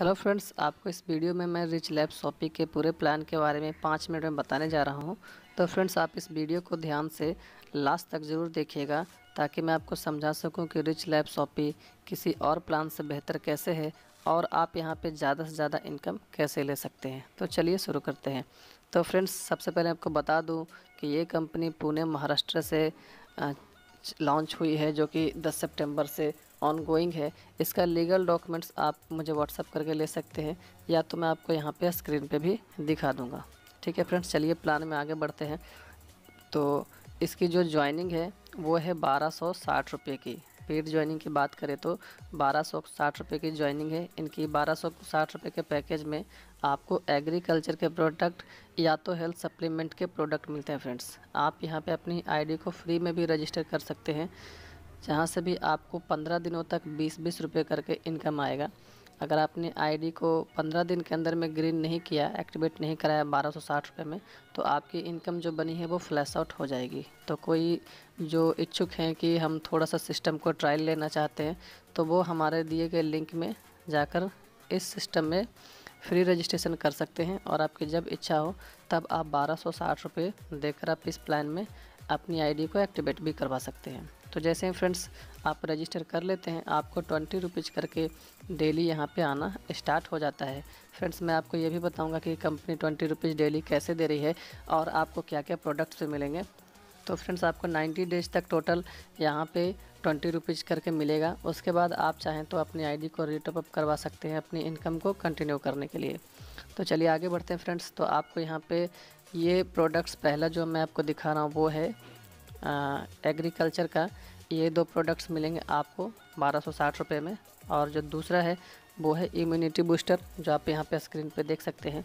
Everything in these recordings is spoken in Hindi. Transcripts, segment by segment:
हेलो फ्रेंड्स आपको इस वीडियो में मैं रिच लैब शॉपी के पूरे प्लान के बारे में पाँच मिनट में बताने जा रहा हूं तो फ्रेंड्स आप इस वीडियो को ध्यान से लास्ट तक ज़रूर देखिएगा ताकि मैं आपको समझा सकूं कि रिच लैब शॉपी किसी और प्लान से बेहतर कैसे है और आप यहाँ पे ज़्यादा से ज़्यादा इनकम कैसे ले सकते हैं तो चलिए शुरू करते हैं तो फ्रेंड्स सबसे पहले आपको बता दूँ कि ये कंपनी पुणे महाराष्ट्र से लॉन्च हुई है जो कि दस सेप्टेम्बर से ऑनगोइंग है इसका लीगल डॉक्यूमेंट्स आप मुझे व्हाट्सअप करके ले सकते हैं या तो मैं आपको यहाँ पे स्क्रीन पे भी दिखा दूँगा ठीक है फ्रेंड्स चलिए प्लान में आगे बढ़ते हैं तो इसकी जो ज्वाइनिंग है वो है बारह सौ साठ रुपये की पेड ज्वाइनिंग की बात करें तो बारह सौ साठ रुपये की ज्वाइनिंग है इनकी बारह सौ साठ रुपये के पैकेज में आपको एग्रीकल्चर के प्रोडक्ट या तो हेल्थ सप्लीमेंट के प्रोडक्ट मिलते हैं फ्रेंड्स आप यहाँ पे अपनी आईडी को फ्री में भी रजिस्टर कर सकते हैं जहाँ से भी आपको पंद्रह दिनों तक बीस बीस रुपये करके इनकम आएगा अगर आपने आईडी को पंद्रह दिन के अंदर में ग्रीन नहीं किया एक्टिवेट नहीं कराया बारह सौ साठ रुपये में तो आपकी इनकम जो बनी है वो फ्लैश आउट हो जाएगी तो कोई जो इच्छुक हैं कि हम थोड़ा सा सिस्टम को ट्रायल लेना चाहते हैं तो वो हमारे दिए गए लिंक में जाकर इस सिस्टम में फ्री रजिस्ट्रेशन कर सकते हैं और आपकी जब इच्छा हो तब आप बारह सौ साठ रुपये देकर आप इस प्लान में अपनी आईडी को एक्टिवेट भी करवा सकते हैं तो जैसे ही फ्रेंड्स आप रजिस्टर कर लेते हैं आपको ट्वेंटी रुपीज़ करके डेली यहाँ पे आना स्टार्ट हो जाता है फ्रेंड्स मैं आपको ये भी बताऊँगा कि कंपनी ट्वेंटी रुपीज़ डेली कैसे दे रही है और आपको क्या क्या प्रोडक्ट्स मिलेंगे तो फ्रेंड्स आपको 90 डेज तक टोटल यहाँ पे ट्वेंटी रुपीज़ करके मिलेगा उसके बाद आप चाहें तो अपनी आईडी को रिटॉप अप करवा सकते हैं अपनी इनकम को कंटिन्यू करने के लिए तो चलिए आगे बढ़ते हैं फ्रेंड्स तो आपको यहाँ पे ये प्रोडक्ट्स पहला जो मैं आपको दिखा रहा हूँ वो है एग्रीकल्चर का ये दो प्रोडक्ट्स मिलेंगे आपको बारह सौ साठ रुपये में और जो दूसरा है वो है इम्यूनिटी बूस्टर जो आप यहाँ पे स्क्रीन पे देख सकते हैं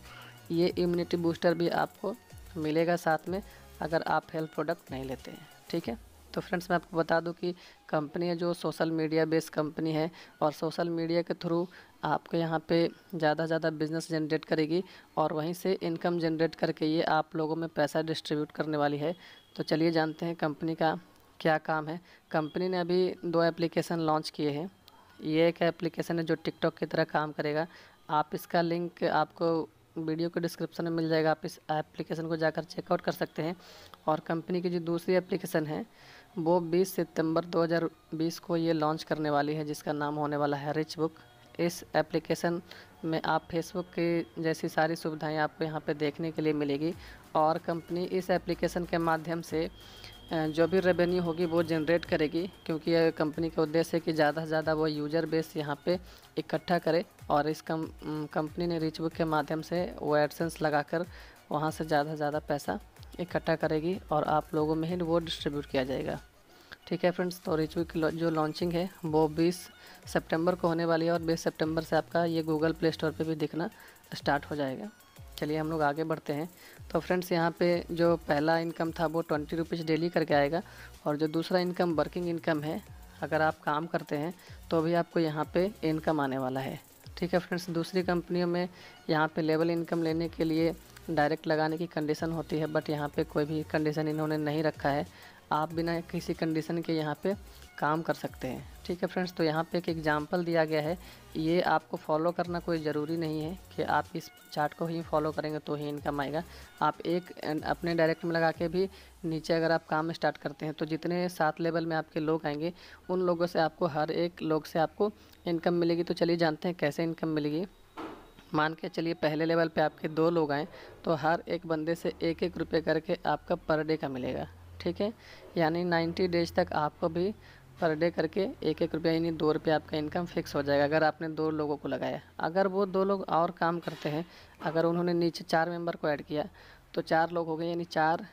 ये इम्यूनिटी बूस्टर भी आपको मिलेगा साथ में अगर आप हेल्थ प्रोडक्ट नहीं लेते हैं ठीक है तो फ्रेंड्स मैं आपको बता दूं कि कंपनी है जो सोशल मीडिया बेस्ड कंपनी है और सोशल मीडिया के थ्रू आपके यहाँ पे ज़्यादा से ज़्यादा बिज़नेस जनरेट करेगी और वहीं से इनकम जनरेट करके ये आप लोगों में पैसा डिस्ट्रीब्यूट करने वाली है तो चलिए जानते हैं कंपनी का क्या काम है कंपनी ने अभी दो एप्लीकेशन लॉन्च किए हैं ये एक एप्लीकेशन है जो टिकटॉक की तरह काम करेगा आप इसका लिंक आपको वीडियो के डिस्क्रिप्शन में मिल जाएगा आप इस एप्लीकेशन को जाकर चेकआउट कर सकते हैं और कंपनी की जो दूसरी एप्लीकेशन है वो 20 सितंबर 2020 को ये लॉन्च करने वाली है जिसका नाम होने वाला है रिच बुक इस एप्लीकेशन में आप फेसबुक की जैसी सारी सुविधाएं आपको यहाँ पर देखने के लिए मिलेगी और कंपनी इस एप्लीकेशन के माध्यम से जो भी रेवेन्यू होगी वो जनरेट करेगी क्योंकि कंपनी का उद्देश्य है कि ज़्यादा से ज़्यादा वो यूज़र बेस यहाँ पे इकट्ठा करे और इस कम कंपनी ने रिचबुक के माध्यम से वो एडसेंस लगाकर वहाँ से ज़्यादा से ज़्यादा पैसा इकट्ठा करेगी और आप लोगों में ही वो डिस्ट्रीब्यूट किया जाएगा ठीक है फ्रेंड्स तो रिच की जो लॉन्चिंग है वो 20 सितंबर को होने वाली है और 20 सितंबर से आपका ये गूगल प्ले स्टोर पे भी दिखना स्टार्ट हो जाएगा चलिए हम लोग आगे बढ़ते हैं तो फ्रेंड्स यहाँ पे जो पहला इनकम था वो ट्वेंटी रुपीज़ डेली करके आएगा और जो दूसरा इनकम वर्किंग इनकम है अगर आप काम करते हैं तो भी आपको यहाँ पे इनकम आने वाला है ठीक है फ्रेंड्स दूसरी कंपनियों में यहाँ पे लेवल इनकम लेने के लिए डायरेक्ट लगाने की कंडीशन होती है बट यहाँ पे कोई भी कंडीशन इन्होंने नहीं रखा है आप बिना किसी कंडीशन के यहाँ पे काम कर सकते हैं ठीक है फ्रेंड्स तो यहाँ पे एक एग्जांपल दिया गया है ये आपको फॉलो करना कोई ज़रूरी नहीं है कि आप इस चार्ट को ही फॉलो करेंगे तो ही इनकम आएगा आप एक अपने डायरेक्ट में लगा के भी नीचे अगर आप काम स्टार्ट करते हैं तो जितने सात लेवल में आपके लोग आएंगे उन लोगों से आपको हर एक लोग से आपको इनकम मिलेगी तो चलिए जानते हैं कैसे इनकम मिलेगी मान के चलिए पहले लेवल पे आपके दो लोग आएँ तो हर एक बंदे से एक एक रुपये करके आपका पर डे का मिलेगा ठीक है यानी नाइन्टी डेज तक आपको भी पर डे करके एक एक रुपया यानी दो रुपया आपका इनकम फिक्स हो जाएगा अगर आपने दो लोगों को लगाया अगर वो दो लोग और काम करते हैं अगर उन्होंने नीचे चार मेंबर को ऐड किया तो चार लोग हो गए यानी चार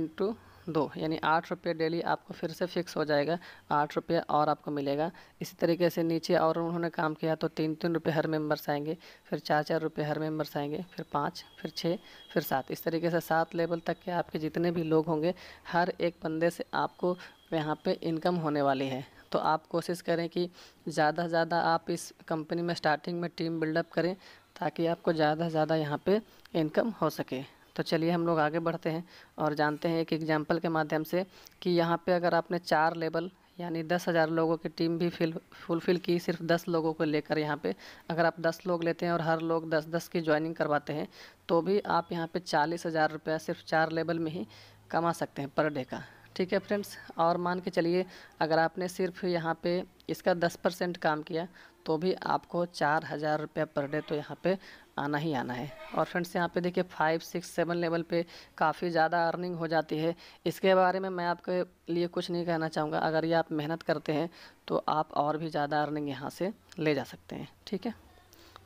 इंटू दो यानी आठ रुपये डेली आपको फिर से फिक्स हो जाएगा आठ रुपये और आपको मिलेगा इसी तरीके से नीचे और उन्होंने काम किया तो तीन तीन रुपये हर मेंबर्स आएंगे फिर चार चार रुपये हर मेंबर्स आएंगे फिर पाँच फिर छः फिर सात इस तरीके से सात लेवल तक के आपके जितने भी लोग होंगे हर एक बंदे से आपको यहाँ पर इनकम होने वाली है तो आप कोशिश करें कि ज़्यादा से ज़्यादा आप इस कंपनी में स्टार्टिंग में टीम बिल्डअप करें ताकि आपको ज़्यादा से ज़्यादा यहाँ पे इनकम हो सके तो चलिए हम लोग आगे बढ़ते हैं और जानते हैं एक एग्जाम्पल के माध्यम से कि यहाँ पर अगर आपने चार लेवल यानी दस हज़ार लोगों की टीम भी फिल फुलफ़िल की सिर्फ दस लोगों को लेकर यहाँ पे अगर आप दस लोग लेते हैं और हर लोग दस दस की ज्वाइनिंग करवाते हैं तो भी आप यहाँ पे चालीस हज़ार रुपया सिर्फ चार लेवल में ही कमा सकते हैं पर डे का ठीक है फ्रेंड्स और मान के चलिए अगर आपने सिर्फ यहाँ पे इसका दस परसेंट काम किया तो भी आपको चार हज़ार रुपया पर डे तो यहाँ पे आना ही आना है और फ्रेंड्स यहाँ पे देखिए फाइव सिक्स सेवन लेवल पे काफ़ी ज़्यादा अर्निंग हो जाती है इसके बारे में मैं आपके लिए कुछ नहीं कहना चाहूँगा अगर ये आप मेहनत करते हैं तो आप और भी ज़्यादा अर्निंग यहाँ से ले जा सकते हैं ठीक है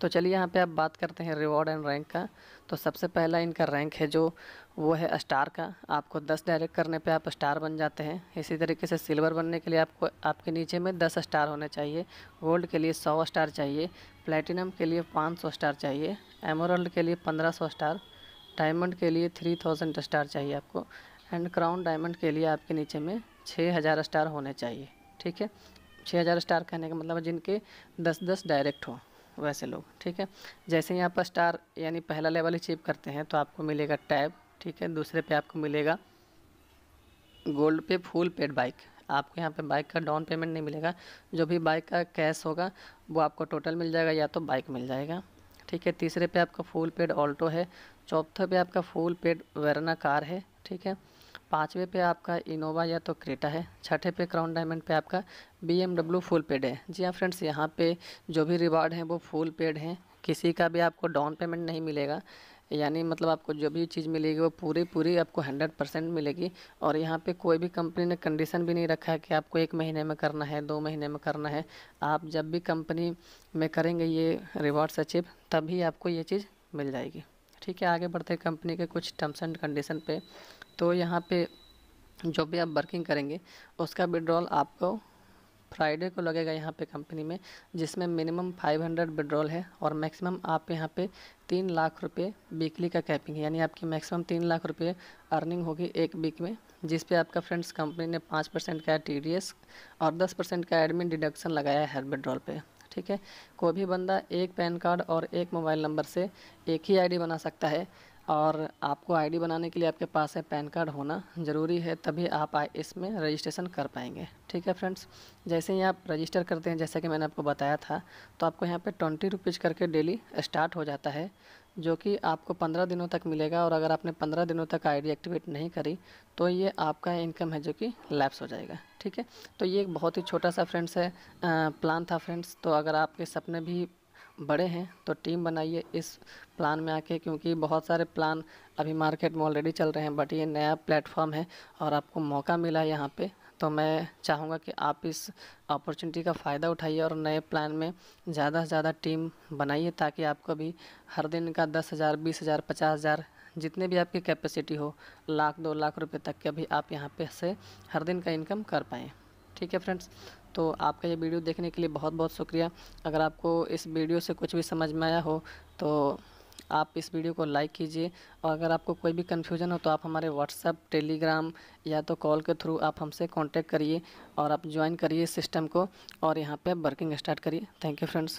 तो चलिए यहाँ पे आप बात करते हैं रिवॉर्ड एंड रैंक का तो सबसे पहला इनका रैंक है जो वो है स्टार का आपको 10 डायरेक्ट करने पे आप स्टार बन जाते हैं इसी तरीके से सिल्वर बनने के लिए आपको आपके नीचे में 10 स्टार होने चाहिए गोल्ड के लिए 100 स्टार चाहिए प्लेटिनम के लिए 500 स्टार चाहिए एमोरल्ड के लिए 1500 स्टार डायमंड के लिए 3000 स्टार चाहिए आपको एंड क्राउन डायमंड के लिए आपके नीचे में छः स्टार होने चाहिए ठीक है छः स्टार कहने का मतलब जिनके दस दस डायरेक्ट हों वैसे लोग ठीक है जैसे यहाँ पर स्टार यानी पहला लेवल अचीव करते हैं तो आपको मिलेगा टैब ठीक है दूसरे पे आपको मिलेगा गोल्ड पे फुल पेड बाइक आपको यहाँ पे बाइक का डाउन पेमेंट नहीं मिलेगा जो भी बाइक का कैश होगा वो आपको टोटल मिल जाएगा या तो बाइक मिल जाएगा ठीक है तीसरे पे आपका फुल पेड ऑल्टो है चौथे पे आपका फुल पेड वेरना कार है ठीक है पाँचवें पे आपका इनोवा या तो क्रेटा है छठे पे क्राउन डायमंड पे आपका बी फुल पेड है जी हाँ फ्रेंड्स यहाँ पे जो भी रिवार्ड हैं वो फुल पेड हैं किसी का भी आपको डाउन पेमेंट नहीं मिलेगा यानी मतलब आपको जो भी चीज़ मिलेगी वो पूरी पूरी आपको हंड्रेड परसेंट मिलेगी और यहाँ पे कोई भी कंपनी ने कंडीशन भी नहीं रखा है कि आपको एक महीने में करना है दो महीने में करना है आप जब भी कंपनी में करेंगे ये रिवॉर्ड्स अचीव तभी आपको ये चीज़ मिल जाएगी ठीक है आगे बढ़ते कंपनी के कुछ टर्म्स एंड कंडीशन पर तो यहाँ पे जो भी आप वर्किंग करेंगे उसका विड्रॉल आपको फ्राइडे को लगेगा यहाँ पे कंपनी में जिसमें मिनिमम 500 हंड्रेड है और मैक्सिमम आप यहाँ पे तीन लाख रुपए वीकली का कैपिंग है यानी आपकी मैक्सिमम तीन लाख रुपए अर्निंग होगी एक वीक में जिस पे आपका फ्रेंड्स कंपनी ने पाँच परसेंट का टी और दस परसेंट का एडमिन डिडक्शन लगाया है हर विड्रॉल पर ठीक है कोई भी बंदा एक पैन कार्ड और एक मोबाइल नंबर से एक ही आई बना सकता है और आपको आईडी बनाने के लिए आपके पास है पैन कार्ड होना ज़रूरी है तभी आप इसमें रजिस्ट्रेशन कर पाएंगे ठीक है फ्रेंड्स जैसे ही आप रजिस्टर करते हैं जैसा कि मैंने आपको बताया था तो आपको यहाँ पे ट्वेंटी रुपीज़ करके डेली स्टार्ट हो जाता है जो कि आपको पंद्रह दिनों तक मिलेगा और अगर आपने पंद्रह दिनों तक आई एक्टिवेट नहीं करी तो ये आपका इनकम है जो कि लैप्स हो जाएगा ठीक है तो ये एक बहुत ही छोटा सा फ्रेंड्स है प्लान था फ्रेंड्स तो अगर आपके सपने भी बड़े हैं तो टीम बनाइए इस प्लान में आके क्योंकि बहुत सारे प्लान अभी मार्केट में ऑलरेडी चल रहे हैं बट ये नया प्लेटफॉर्म है और आपको मौका मिला है यहाँ पर तो मैं चाहूँगा कि आप इस अपॉर्चुनिटी का फ़ायदा उठाइए और नए प्लान में ज़्यादा से ज़्यादा टीम बनाइए ताकि आपको भी हर दिन का दस हज़ार बीस हज़ार पचास हज़ार जितने भी आपकी कैपेसिटी हो लाख दो लाख रुपए तक के भी आप यहाँ पे से हर दिन का इनकम कर पाएँ ठीक है फ्रेंड्स तो आपका ये वीडियो देखने के लिए बहुत बहुत शुक्रिया अगर आपको इस वीडियो से कुछ भी समझ में आया हो तो आप इस वीडियो को लाइक कीजिए और अगर आपको कोई भी कन्फ्यूजन हो तो आप हमारे व्हाट्सअप टेलीग्राम या तो कॉल के थ्रू आप हमसे कॉन्टेक्ट करिए और आप ज्वाइन करिए सिस्टम को और यहाँ पर वर्किंग स्टार्ट करिए थैंक यू फ्रेंड्स